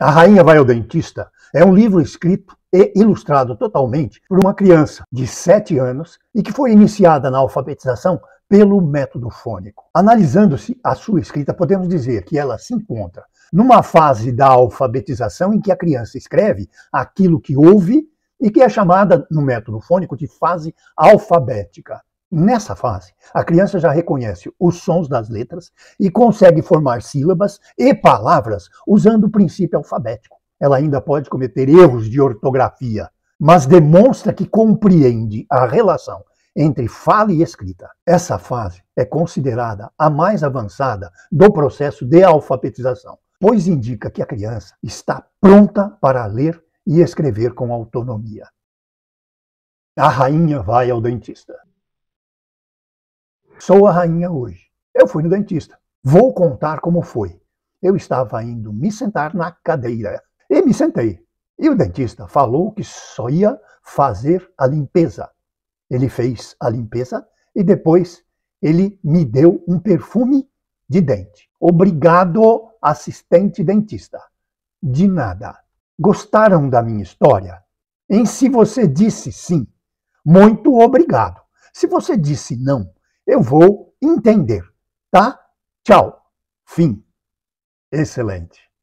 A Rainha Vai ao Dentista é um livro escrito e ilustrado totalmente por uma criança de 7 anos e que foi iniciada na alfabetização pelo método fônico. Analisando-se a sua escrita, podemos dizer que ela se encontra numa fase da alfabetização em que a criança escreve aquilo que ouve e que é chamada no método fônico de fase alfabética. Nessa fase, a criança já reconhece os sons das letras e consegue formar sílabas e palavras usando o princípio alfabético. Ela ainda pode cometer erros de ortografia, mas demonstra que compreende a relação entre fala e escrita. Essa fase é considerada a mais avançada do processo de alfabetização, pois indica que a criança está pronta para ler e escrever com autonomia. A rainha vai ao dentista. Sou a rainha hoje. Eu fui no dentista. Vou contar como foi. Eu estava indo me sentar na cadeira e me sentei. E o dentista falou que só ia fazer a limpeza. Ele fez a limpeza e depois ele me deu um perfume de dente. Obrigado, assistente dentista. De nada. Gostaram da minha história? Em se você disse sim, muito obrigado. Se você disse não, eu vou entender, tá? Tchau. Fim. Excelente.